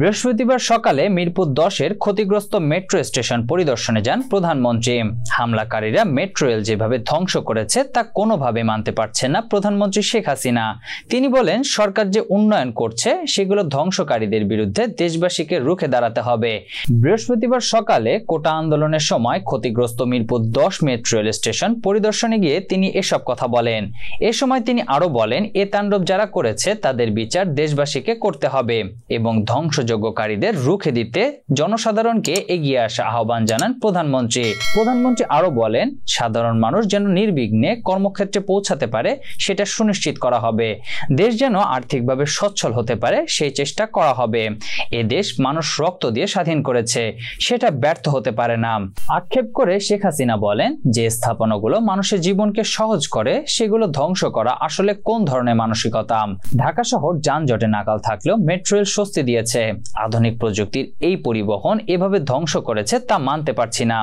বৃহস্পতিবার সকালে মিরপুর দশের ক্ষতিগ্রস্ত মেট্রো স্টেশন পরিদর্শনে যান প্রধানমন্ত্রী হামলাকারীরা মেট্রো রেল যেভাবে ধ্বংস করেছে তা কোনোভাবে মানতে পারছে না প্রধানমন্ত্রী শেখ হাসিনা তিনি বলেন সরকার যে উন্নয়ন করছে সেগুলো ধ্বংসকারীদের বিরুদ্ধে দেশবাসীকে রুখে দাঁড়াতে হবে বৃহস্পতিবার সকালে কোটা আন্দোলনের সময় ক্ষতিগ্রস্ত মিরপুর দশ মেট্রো রেল স্টেশন পরিদর্শনে গিয়ে তিনি এসব কথা বলেন এ সময় তিনি আরও বলেন এ তাণ্ডব যারা করেছে তাদের বিচার দেশবাসীকে করতে হবে এবং ধ্বংস ধ্বংসযজ্ঞকারীদের রুখে দিতে জনসাধারণকে এগিয়ে আসা আহ্বান জানান প্রধানমন্ত্রী প্রধানমন্ত্রী আরও বলেন সাধারণ মানুষ যেন নির্বিঘ্নে কর্মক্ষেত্রে পৌঁছাতে পারে সেটা সুনিশ্চিত করা হবে দেশ যেন আর্থিকভাবে সচ্ছল হতে পারে সেই চেষ্টা করা হবে এ দেশ মানুষ রক্ত দিয়ে স্বাধীন করেছে সেটা ব্যর্থ হতে পারে না আক্ষেপ করে শেখ হাসিনা বলেন যে স্থাপনাগুলো মানুষের জীবনকে সহজ করে সেগুলো ধ্বংস করা আসলে কোন ধরনের মানসিকতা ঢাকা শহর যানজটে নাকাল থাকলেও মেট্রোয়েল স্বস্তি দিয়েছে আধুনিক প্রযুক্তির এই পরিবহন এভাবে ধ্বংস করেছে তা মানতে পারছি না